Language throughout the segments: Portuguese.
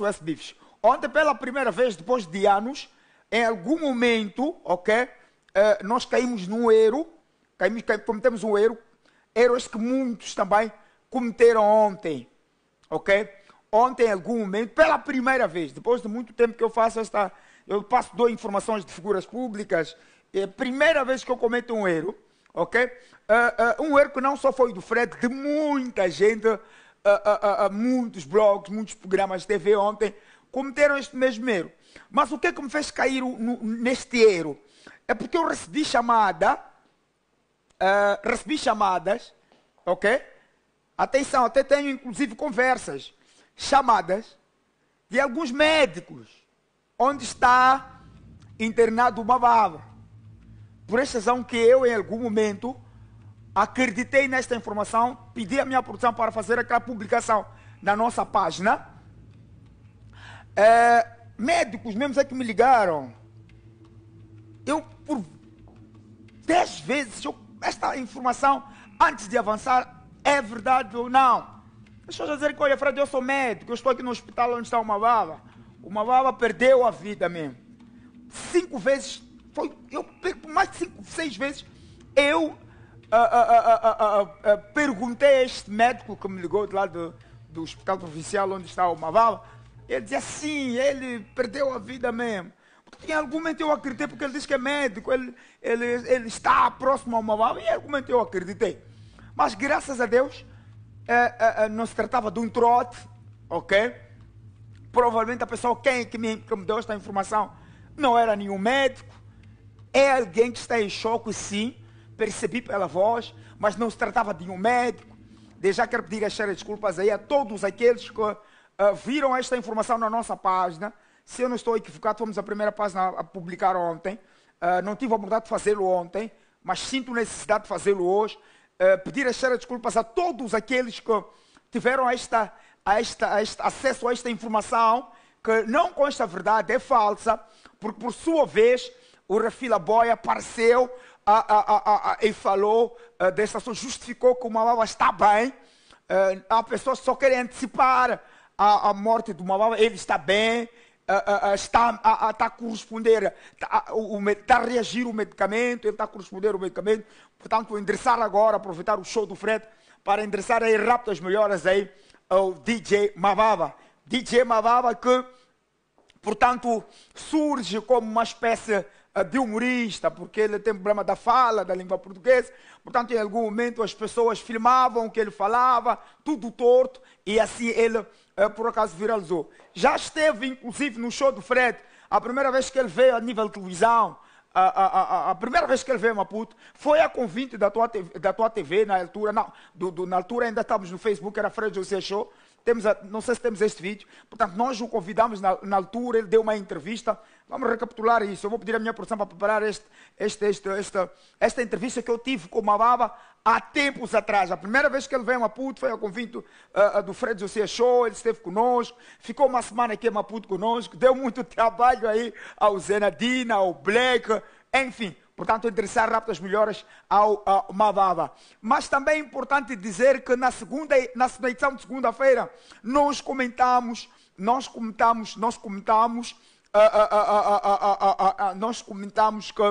12 Beefs. Ontem, pela primeira vez, depois de anos, em algum momento, ok? Uh, nós caímos num erro, caímos, caímos, cometemos um erro, erros que muitos também cometeram ontem, ok? Ontem, em algum momento, pela primeira vez, depois de muito tempo que eu faço esta, eu passo, dou informações de figuras públicas, é a primeira vez que eu cometo um erro, ok? Uh, uh, um erro que não só foi do Fred, de muita gente uh, uh, muitos blogs, muitos programas de TV ontem cometeram este mesmo erro. Mas o que é que me fez cair no, neste erro? É porque eu recebi chamada, uh, recebi chamadas, ok? Atenção, até tenho inclusive conversas, chamadas de alguns médicos, onde está internado o babá, Por esta razão que eu, em algum momento, acreditei nesta informação, pedi a minha produção para fazer aquela publicação na nossa página. É, médicos mesmo é que me ligaram. Eu, por dez vezes, eu, esta informação, antes de avançar, é verdade ou não? Deixa eu dizer que, olha, Fred, eu sou médico, eu estou aqui no hospital onde está uma baba. uma baba perdeu a vida mesmo. Cinco vezes, foi, eu perco mais de cinco, seis vezes, eu perguntei a este médico que me ligou de lá do, do hospital provincial onde está o Mavala. Ele dizia sim, ele perdeu a vida mesmo. Porque em algum momento eu acreditei, porque ele disse que é médico, ele, ele, ele está próximo ao Mavala, e em algum momento eu acreditei. Mas graças a Deus, é, é, é, não se tratava de um trote, ok? Provavelmente a pessoa, quem é que me, que me deu esta informação, não era nenhum médico, é alguém que está em choque, sim, percebi pela voz, mas não se tratava de um médico. De já quero pedir as sérias desculpas aí a todos aqueles que uh, viram esta informação na nossa página. Se eu não estou equivocado, fomos a primeira página a publicar ontem. Uh, não tive a oportunidade de fazê-lo ontem, mas sinto necessidade de fazê-lo hoje. Uh, pedir as sérias desculpas a todos aqueles que tiveram esta, a esta, a acesso a esta informação, que não consta verdade, é falsa, porque por sua vez o Rafila Boia apareceu a, e falou uh, eh, desse justificou que o Mababa está bem. Eh, a pessoa só quer antecipar a, a morte do Mababa, ele está bem, eh, está a, a, tá corresponder, está, o, está a reagir o medicamento, ele está a corresponder o medicamento. Portanto, endereçar agora, aproveitar o show do Fred, para endereçar aí rápido as melhoras aí ao DJ Mababa. DJ Mababa que, portanto, surge como uma espécie eh, de humorista, porque ele tem problema da fala, da língua portuguesa. Portanto, em algum momento as pessoas filmavam o que ele falava, tudo torto, e assim ele eh, por acaso viralizou. Já esteve, inclusive, no show do Fred, a primeira vez que ele veio a nível de televisão, a, a, a, a, primeira vez que ele veio a Maputo foi a convite da tua, da tua TV na altura, não, do, do, na altura ainda estávamos no Facebook, era Fred José Show, temos a, não sei se temos este vídeo. Portanto, nós o convidamos na, na, altura, ele deu uma entrevista. Vamos recapitular isso. Eu vou pedir à minha produção para preparar este, este, este, esta, esta entrevista que eu tive com o Mababa há tempos atrás. A primeira vez que ele veio a Maputo foi ao convite uh, do Fred José Show, ele esteve conosco, ficou uma semana aqui em Maputo conosco, deu muito trabalho aí ao Zenadina, ao Black, enfim, portanto, endereçar rápido as melhoras ao, ao Mavava. Mas também é importante dizer que na segunda, na edição de segunda-feira, nós comentamos, nós comentamos, nós comentamos, nós comentamos que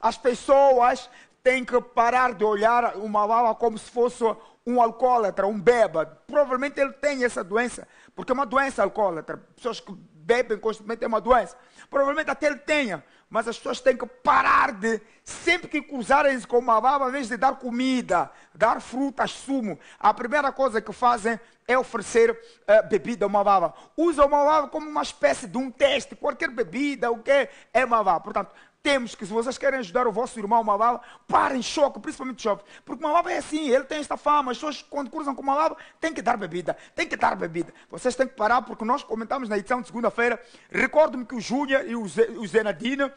as pessoas têm que parar de olhar o Mavava como se fosse um alcoólatra, um bêbado. Provavelmente ele tem essa doença, porque é uma doença alcoólatra. Pessoas que bebem constantemente é uma doença. Provavelmente até ele tenha, mas as pessoas têm que parar de, sempre que cruzarem-se com uma baba, em vez de dar comida, dar frutas, sumo, a primeira coisa que fazem é oferecer uh, bebida a uma baba. Usa uma baba como uma espécie de um teste, qualquer bebida, o que é uma baba. Portanto, temos que, se vocês querem ajudar o vosso irmão Malaba, parem choque, principalmente jovens. Porque Malaba é assim, ele tem esta fama. As pessoas, quando cruzam com Malaba, têm que dar bebida, têm que dar bebida. Vocês têm que parar, porque nós comentamos na edição de segunda-feira. Recordo-me que o Júnior e o, Zenadina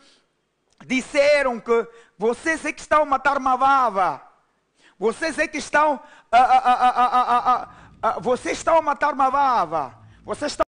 disseram que vocês é que estão a matar Malaba. Vocês é que estão a, a, a, a, a, a, a, a, vocês estão a matar Malaba. Vocês estão